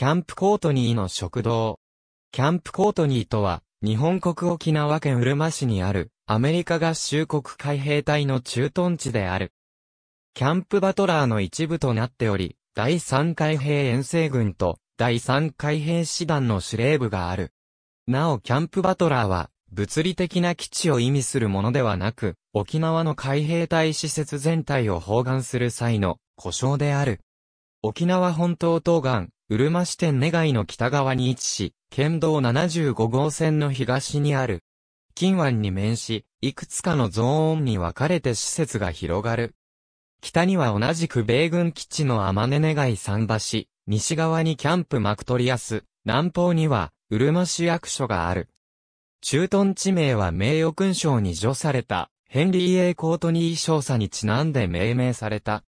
キャンプコートニーの食堂。キャンプコートニーとは、日本国沖縄県うるま市にある、アメリカ合衆国海兵隊の駐屯地である。キャンプバトラーの一部となっており、第3海兵遠征軍と、第3海兵師団の司令部がある。なおキャンプバトラーは、物理的な基地を意味するものではなく、沖縄の海兵隊施設全体を包含する際の、故障である。沖縄本島東岸、うるま市店願いの北側に位置し、県道75号線の東にある。金湾に面し、いくつかのゾーンに分かれて施設が広がる。北には同じく米軍基地の天根願い桟橋、西側にキャンプマクトリアス、南方には、うるま市役所がある。駐屯地名は名誉勲章に除された、ヘンリー・エ A コートニー少佐にちなんで命名された。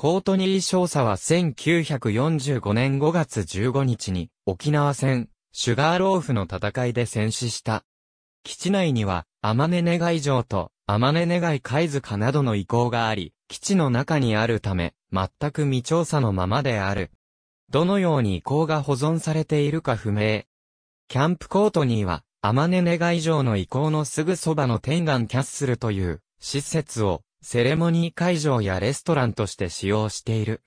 コートニー少佐は1945年5月15日に沖縄戦、シュガーローフの戦いで戦死した。基地内には、アマネネガイ城と、アマネネガイ貝塚などの遺構があり、基地の中にあるため、全く未調査のままである。どのように遺構が保存されているか不明。キャンプコートニーは、アマネネガイ城の遺構のすぐそばの天眼キャッスルという、施設を、セレモニー会場やレストランとして使用している。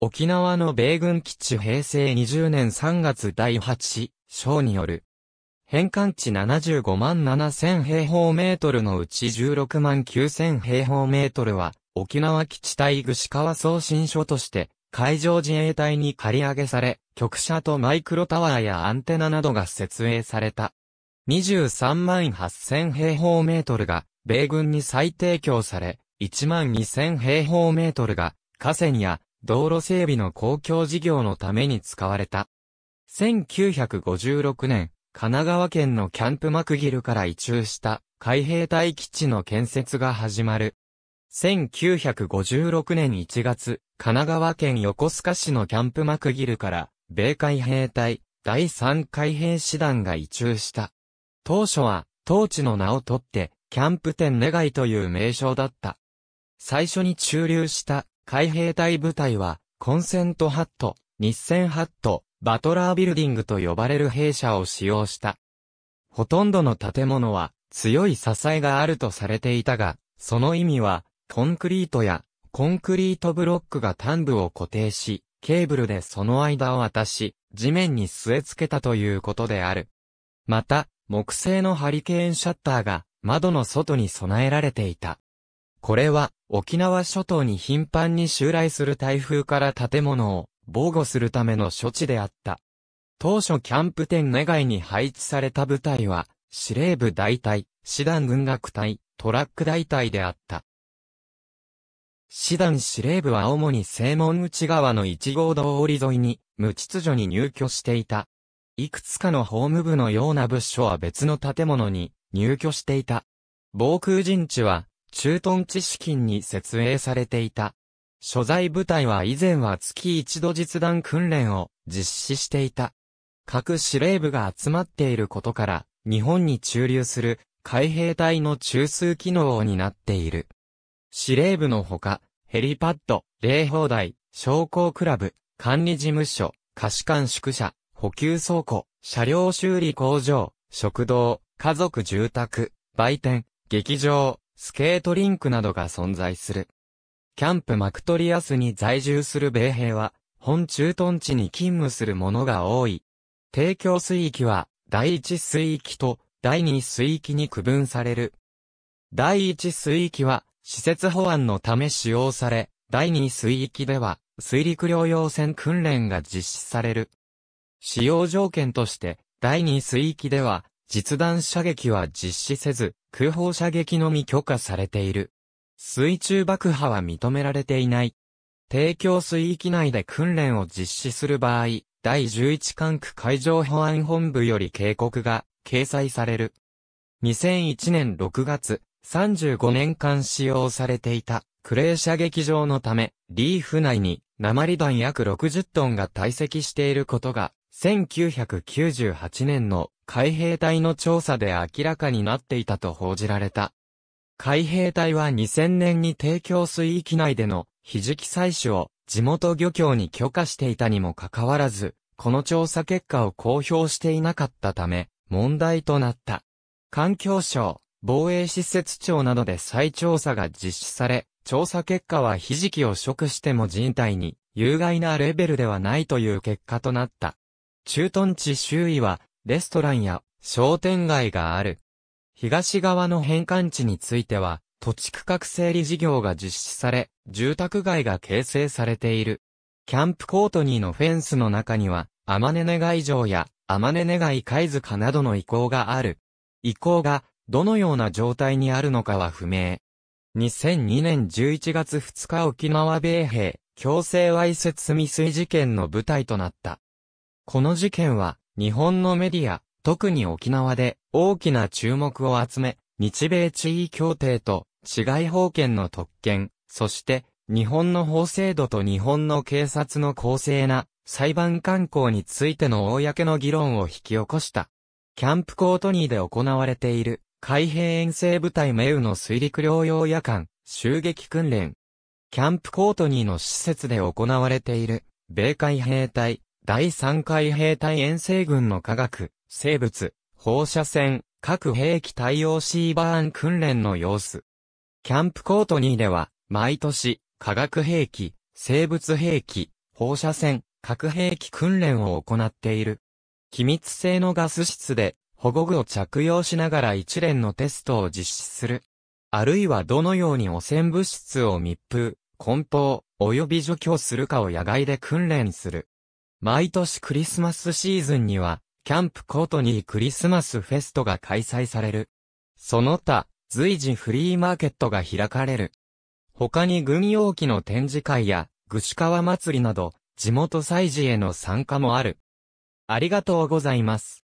沖縄の米軍基地平成20年3月第8章による。返還地75万7000平方メートルのうち16万9000平方メートルは、沖縄基地対串川送信所として、海上自衛隊に借り上げされ、局舎とマイクロタワーやアンテナなどが設営された。23万8000平方メートルが、米軍に再提供され、12000平方メートルが河川や道路整備の公共事業のために使われた。1956年、神奈川県のキャンプマクギルから移住した海兵隊基地の建設が始まる。1956年1月、神奈川県横須賀市のキャンプマクギルから、米海兵隊、第3海兵師団が移住した。当初は、当地の名を取って、キャンプ店願いという名称だった。最初に駐留した海兵隊部隊は、コンセントハット、日戦ハット、バトラービルディングと呼ばれる兵舎を使用した。ほとんどの建物は強い支えがあるとされていたが、その意味は、コンクリートやコンクリートブロックが端部を固定し、ケーブルでその間を渡し、地面に据え付けたということである。また、木製のハリケーンシャッターが窓の外に備えられていた。これは、沖縄諸島に頻繁に襲来する台風から建物を防護するための処置であった。当初キャンプ店願いに配置された部隊は、司令部大隊、師団軍楽隊、トラック大隊であった。師団司令部は主に正門内側の1号道折沿いに、無秩序に入居していた。いくつかの法務部のような部署は別の建物に入居していた。防空陣地は駐屯地資金に設営されていた。所在部隊は以前は月一度実弾訓練を実施していた。各司令部が集まっていることから、日本に駐留する海兵隊の中枢機能を担っている。司令部のほか、ヘリパッド、霊砲台、商工クラブ、管理事務所、貸し館宿舎、補給倉庫、車両修理工場、食堂、家族住宅、売店、劇場、スケートリンクなどが存在する。キャンプマクトリアスに在住する米兵は、本駐屯地に勤務する者が多い。提供水域は、第一水域と第二水域に区分される。第一水域は、施設保安のため使用され、第二水域では、水陸両用船訓練が実施される。使用条件として、第二水域では、実弾射撃は実施せず、空砲射撃のみ許可されている。水中爆破は認められていない。提供水域内で訓練を実施する場合、第11管区海上保安本部より警告が掲載される。2001年6月、35年間使用されていたクレー射撃場のため、リーフ内に鉛弾約60トンが堆積していることが1998年の海兵隊の調査で明らかになっていたと報じられた。海兵隊は2000年に提供水域内でのひじき採取を地元漁協に許可していたにもかかわらず、この調査結果を公表していなかったため、問題となった。環境省、防衛施設庁などで再調査が実施され、調査結果はひじきを食しても人体に有害なレベルではないという結果となった。駐屯地周囲は、レストランや商店街がある。東側の返還地については、土地区画整理事業が実施され、住宅街が形成されている。キャンプコートニーのフェンスの中には、アマネネガイ城や、アマネネガイ貝塚などの遺構がある。遺構が、どのような状態にあるのかは不明。2002年11月2日沖縄米兵、強制わいせつ未遂事件の舞台となった。この事件は、日本のメディア、特に沖縄で大きな注目を集め、日米地位協定と治外法権の特権、そして日本の法制度と日本の警察の公正な裁判官行についての公の議論を引き起こした。キャンプコートニーで行われている海兵遠征部隊メウの水陸両用夜間襲撃訓練。キャンプコートニーの施設で行われている米海兵隊第3回兵隊遠征軍の科学、生物、放射線、核兵器対応シーバーン訓練の様子。キャンプコートニーでは、毎年、化学兵器、生物兵器、放射線、核兵器訓練を行っている。機密性のガス室で、保護具を着用しながら一連のテストを実施する。あるいはどのように汚染物質を密封、梱包、及び除去するかを野外で訓練する。毎年クリスマスシーズンには、キャンプコートニークリスマスフェストが開催される。その他、随時フリーマーケットが開かれる。他に軍用機の展示会や、しか川祭りなど、地元祭事への参加もある。ありがとうございます。